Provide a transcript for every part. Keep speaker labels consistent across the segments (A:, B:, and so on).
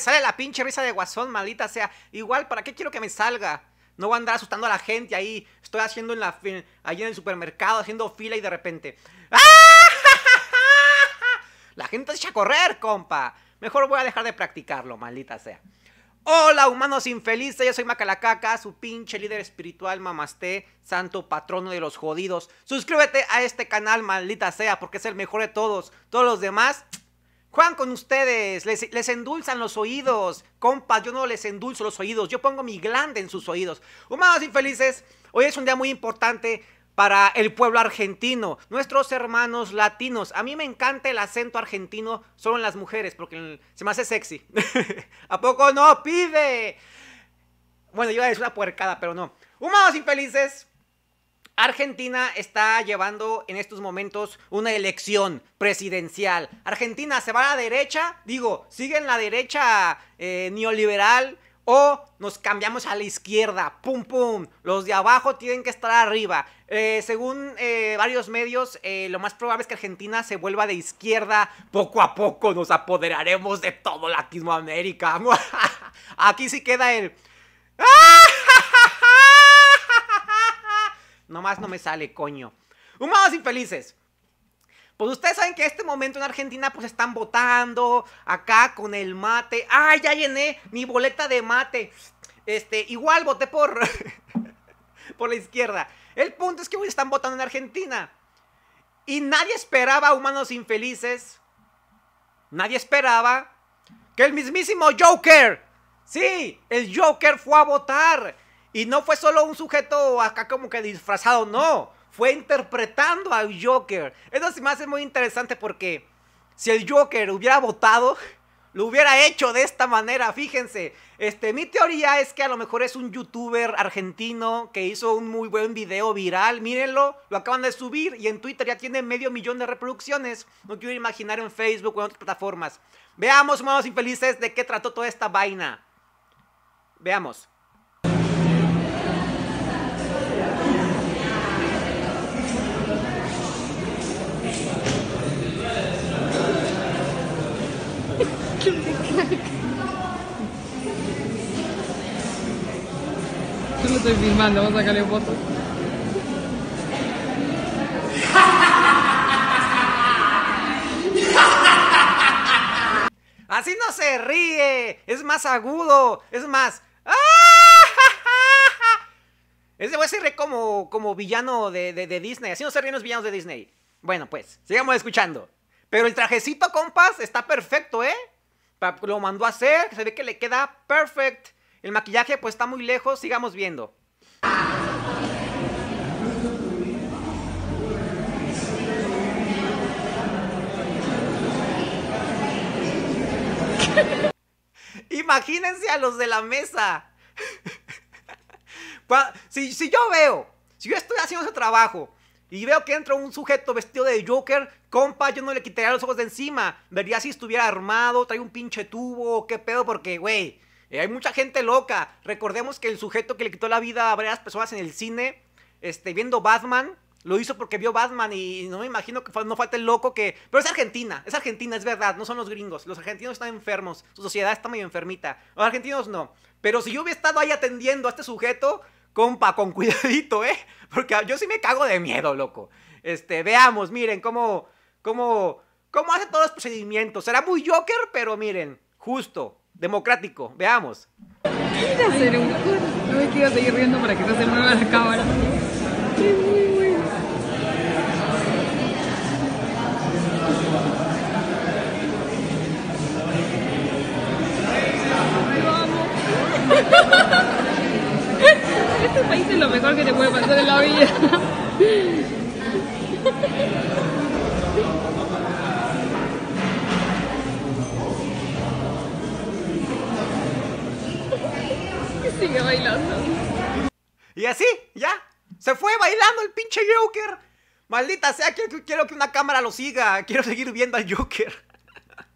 A: sale la pinche risa de guasón, maldita sea. Igual, ¿para qué quiero que me salga? No voy a andar asustando a la gente ahí. Estoy haciendo en la en, ahí en el supermercado, haciendo fila y de repente. La gente se echa a correr, compa. Mejor voy a dejar de practicarlo, maldita sea. Hola, humanos infelices. Yo soy Macalacaca, su pinche líder espiritual, mamasté, santo patrono de los jodidos. Suscríbete a este canal, maldita sea, porque es el mejor de todos. Todos los demás Juan con ustedes, les, endulzan los oídos. Compas, yo no les endulzo los oídos, yo pongo mi glande en sus oídos. Humanos infelices, hoy es un día muy importante para el pueblo argentino, nuestros hermanos latinos. A mí me encanta el acento argentino solo en las mujeres, porque se me hace sexy. ¿A poco no, pide. Bueno, yo es a decir una puercada, pero no. Humanos infelices, Argentina está llevando en estos momentos una elección presidencial. Argentina se va a la derecha, digo, sigue en la derecha eh, neoliberal o nos cambiamos a la izquierda. Pum, pum. Los de abajo tienen que estar arriba. Eh, según eh, varios medios, lo más probable es que Argentina se vuelva de izquierda. Poco a poco nos apoderaremos de todo Latinoamérica. Aquí sí queda el... ¡Ah! Nomás no me sale, coño. Humanos infelices. Pues ustedes saben que en este momento en Argentina pues están votando acá con el mate. ¡Ay, ya llené mi boleta de mate! Este, igual voté por por la izquierda. El punto es que hoy están votando en Argentina. Y nadie esperaba humanos infelices. Nadie esperaba que el mismísimo Joker. Sí, el Joker fue a votar. Y no fue solo un sujeto acá como que disfrazado, no. Fue interpretando al Joker. Eso sí me hace muy interesante porque si el Joker hubiera votado, lo hubiera hecho de esta manera. Fíjense, este, mi teoría es que a lo mejor es un youtuber argentino que hizo un muy buen video viral. Mírenlo, lo acaban de subir y en Twitter ya tiene medio millón de reproducciones. No quiero imaginar en Facebook o en otras plataformas. Veamos, humanos infelices, de qué trató toda esta vaina. Veamos. estoy filmando, vamos a sacarle fotos. Así no se ríe, es más agudo, es más... ¡Ah! Ese güey se ríe como, como villano de, de, de, Disney, así no se ríen los villanos de Disney. Bueno, pues, sigamos escuchando. Pero el trajecito, compas, está perfecto, ¿eh? Lo mandó a hacer, se ve que le queda perfecto. El maquillaje pues está muy lejos, sigamos viendo. Imagínense a los de la mesa. si, si, yo veo, si yo estoy haciendo ese trabajo y veo que entra un sujeto vestido de Joker, compa, yo no le quitaría los ojos de encima. Vería si estuviera armado, trae un pinche tubo, qué pedo, porque, güey, eh, hay mucha gente loca. Recordemos que el sujeto que le quitó la vida a varias personas en el cine, este, viendo Batman, lo hizo porque vio Batman y no me imagino que no falte el loco que... Pero es Argentina, es Argentina, es verdad, no son los gringos. Los argentinos están enfermos, su sociedad está muy enfermita. Los argentinos no. Pero si yo hubiera estado ahí atendiendo a este sujeto, compa, con cuidadito, ¿eh? Porque yo sí me cago de miedo, loco. Este, veamos, miren cómo... cómo... cómo hace todos los procedimientos. Será muy Joker, pero miren, justo democrático. Veamos. a hacer un curso. No me quiero seguir riendo para que no se mueva la cámara. Y así, ya. Se fue bailando el pinche Joker. Maldita sea, quiero, quiero que una cámara lo siga. Quiero seguir viendo al Joker.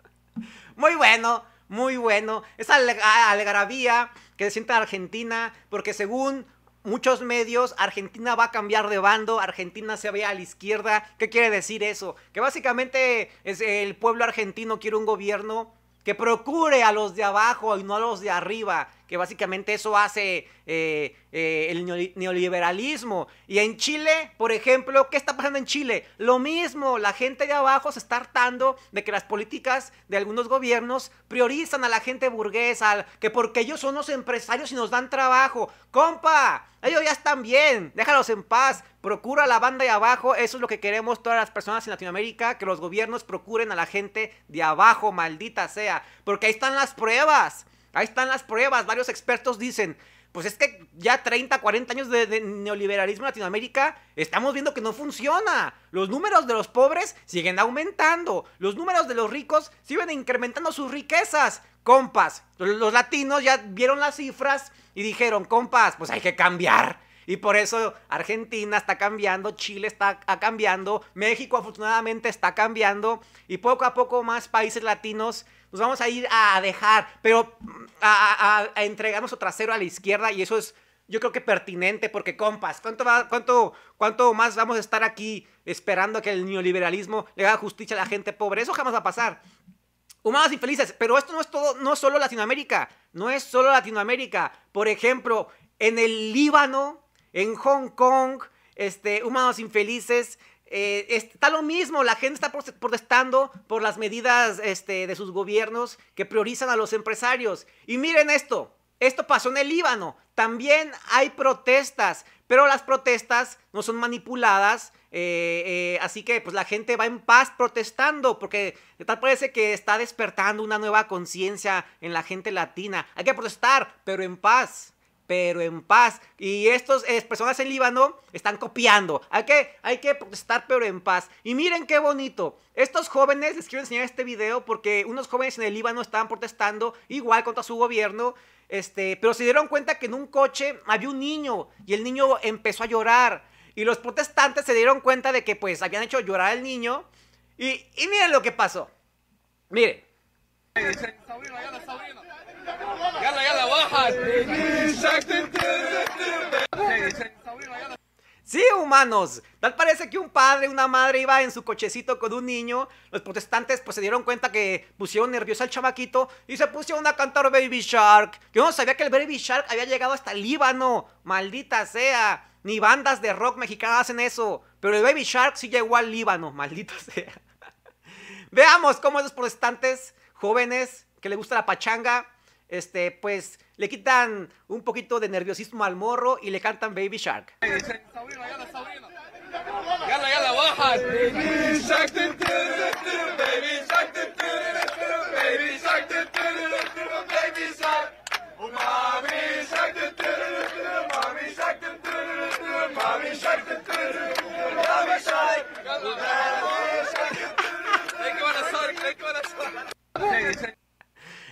A: Muy bueno, muy bueno. Esa algarabía que se siente Argentina, porque según muchos medios, Argentina va a cambiar de bando, Argentina se ve a la izquierda. ¿Qué quiere decir eso? Que básicamente es el pueblo argentino quiere un gobierno que procure a los de abajo y no a los de arriba que básicamente eso hace eh, eh, el neoliberalismo. Y en Chile, por ejemplo, ¿qué está pasando en Chile? Lo mismo, la gente de abajo se está hartando de que las políticas de algunos gobiernos priorizan a la gente burguesa, que porque ellos son los empresarios y nos dan trabajo. ¡Compa! Ellos ya están bien, déjalos en paz, procura la banda de abajo, eso es lo que queremos todas las personas en Latinoamérica, que los gobiernos procuren a la gente de abajo, maldita sea, porque ahí están las pruebas. Ahí están las pruebas. Varios expertos dicen, pues es que ya 30, 40 años de, neoliberalismo en Latinoamérica, estamos viendo que no funciona. Los números de los pobres siguen aumentando. Los números de los ricos siguen incrementando sus riquezas. Compas, los, los latinos ya vieron las cifras y dijeron, compas, pues hay que cambiar. Y por eso Argentina está cambiando, Chile está cambiando, México afortunadamente está cambiando y poco a poco más países latinos nos vamos a ir a dejar, pero mm, a, entregarnos a trasero a la izquierda y eso es yo creo que pertinente, porque compas, ¿cuánto, más vamos a estar aquí esperando que el neoliberalismo le haga justicia a la gente pobre? Eso jamás va a pasar. Humanos infelices, pero esto no es todo, no solo Latinoamérica, no es solo Latinoamérica. Por ejemplo, en el Líbano, en Hong Kong, este, humanos infelices, eh, está lo mismo, la gente está protestando por las medidas este, de sus gobiernos que priorizan a los empresarios. Y miren esto, esto pasó en el Líbano, también hay protestas, pero las protestas no son manipuladas, eh, eh, así que pues la gente va en paz protestando, porque tal parece que está despertando una nueva conciencia en la gente latina. Hay que protestar, pero en paz pero en paz. Y estas eh, personas en Líbano están copiando. Hay que, hay que protestar, pero en paz. Y miren qué bonito. Estos jóvenes, les quiero enseñar este video porque unos jóvenes en el Líbano estaban protestando igual contra su gobierno. Este, pero se dieron cuenta que en un coche había un niño y el niño empezó a llorar. Y los protestantes se dieron cuenta de que pues habían hecho llorar al niño. Y, y miren lo que pasó. Miren. Sí, humanos. Tal parece que un padre, una madre iba en su cochecito con un niño. Los protestantes pues se dieron cuenta que pusieron nervioso al chamaquito y se pusieron a cantar Baby Shark. Que no sabía que el Baby Shark había llegado hasta Líbano. Maldita sea. Ni bandas de rock mexicanas hacen eso. Pero el Baby Shark sí llegó al Líbano. Maldita sea. Veamos cómo los protestantes jóvenes que le gusta la pachanga este, pues le quitan un poquito de nerviosismo al morro y le cantan Baby Shark.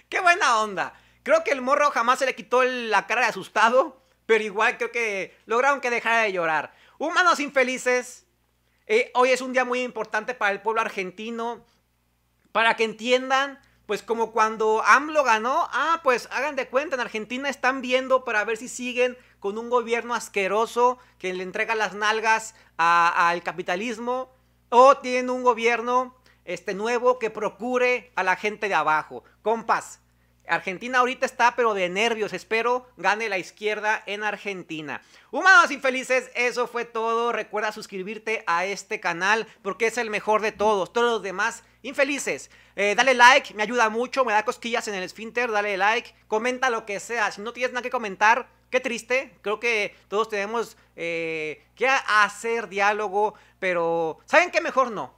A: ¡Qué buena onda! Creo que el morro jamás se le quitó la cara de asustado, pero igual creo que lograron que dejara de llorar. Humanos infelices, eh, hoy es un día muy importante para el pueblo argentino, para que entiendan, pues como cuando AMLO ganó, ah, pues hagan de cuenta, en Argentina están viendo para ver si siguen con un gobierno asqueroso que le entrega las nalgas al capitalismo, o tienen un gobierno este nuevo que procure a la gente de abajo. Compas, Argentina ahorita está pero de nervios. Espero gane la izquierda en Argentina. Humanos infelices, eso fue todo. Recuerda suscribirte a este canal porque es el mejor de todos. Todos los demás infelices. Eh, dale like, me ayuda mucho, me da cosquillas en el esfínter. Dale like, comenta lo que sea. Si no tienes nada que comentar, qué triste. Creo que todos tenemos eh, que hacer diálogo, pero ¿saben qué? Mejor no.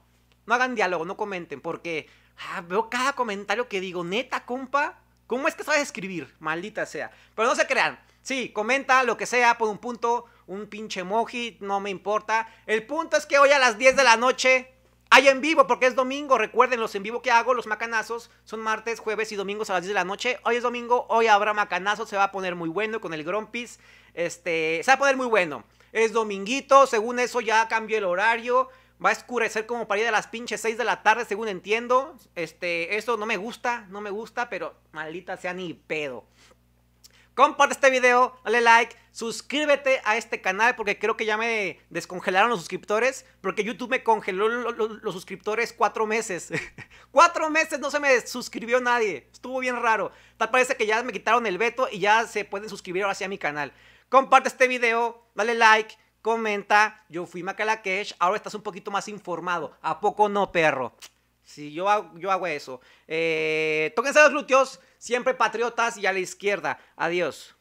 A: No hagan diálogo, no comenten porque... Ah, veo cada comentario que digo, neta, compa, ¿Cómo es que sabes escribir? Maldita sea. Pero no se crean. Sí, comenta lo que sea, por un punto, un pinche emoji, no me importa. El punto es que hoy a las 10 de la noche hay en vivo, porque es domingo. Recuerden, los en vivo que hago, los macanazos, son martes, jueves y domingos a las 10 de la noche. Hoy es domingo, hoy habrá macanazos, se va a poner muy bueno con el Grompis. Este, se va a poner muy bueno. Es dominguito, según eso ya cambió el horario. Va a escurecer como para ir a las pinches 6 de la tarde, según entiendo. Este, eso no me gusta, no me gusta, pero maldita sea ni pedo. Comparte este video, dale like, suscríbete a este canal porque creo que ya me descongelaron los suscriptores. Porque YouTube me congeló los, suscriptores cuatro meses. cuatro meses no se me suscribió nadie. Estuvo bien raro. Tal parece que ya me quitaron el veto y ya se pueden suscribir ahora sí a mi canal. Comparte este video, dale like. Comenta, yo fui Macalakesh, ahora estás un poquito más informado. ¿A poco no, perro? Si yo, hago, yo hago eso. Eh, tóquense los glúteos, siempre patriotas y a la izquierda. Adiós.